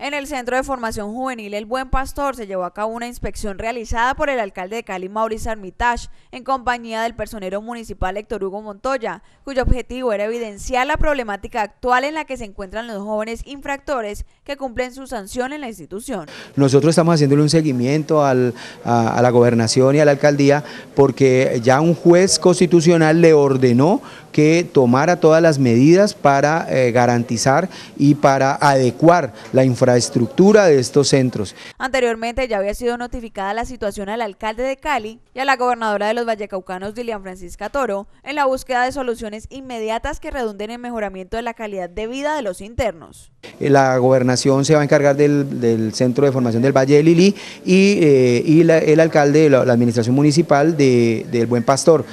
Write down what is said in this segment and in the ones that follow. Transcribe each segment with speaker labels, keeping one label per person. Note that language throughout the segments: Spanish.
Speaker 1: En el Centro de Formación Juvenil El Buen Pastor se llevó a cabo una inspección realizada por el alcalde de Cali, Mauricio Armitage, en compañía del personero municipal Héctor Hugo Montoya, cuyo objetivo era evidenciar la problemática actual en la que se encuentran los jóvenes infractores que cumplen su sanción en la institución.
Speaker 2: Nosotros estamos haciéndole un seguimiento a, la gobernación y a la alcaldía porque ya un juez constitucional le ordenó que tomara todas las medidas para eh, garantizar y para adecuar la información estructura de estos centros.
Speaker 1: Anteriormente ya había sido notificada la situación al alcalde de Cali y a la gobernadora de los Vallecaucanos, Lilian Francisca Toro, en la búsqueda de soluciones inmediatas que redunden en mejoramiento de la calidad de vida de los internos.
Speaker 2: Eh, la gobernación se va a encargar del, Centro de Formación del Valle de Lili y, eh, el alcalde, de la administración municipal del Buen Pastor.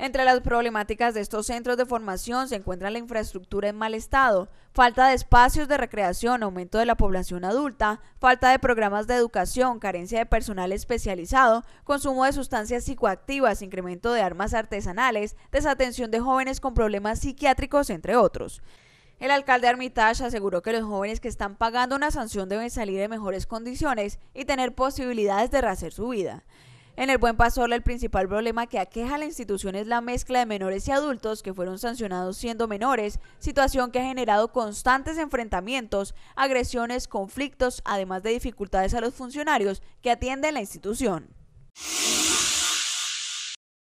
Speaker 1: Entre las problemáticas de estos centros de formación se encuentra la infraestructura en mal estado, falta de espacios de recreación, aumento de la población adulta, falta de programas de educación, carencia de personal especializado, consumo de sustancias psicoactivas, incremento de armas artesanales, desatención de jóvenes con problemas psiquiátricos, entre otros. El alcalde Armitage aseguró que los jóvenes que están pagando una sanción deben salir de mejores condiciones y tener posibilidades de rehacer su vida. En el Buen pastor, el principal problema que aqueja a la institución es la mezcla de menores y adultos que fueron sancionados siendo menores, situación que ha generado constantes enfrentamientos, agresiones, conflictos, además de dificultades a los funcionarios que atienden la institución.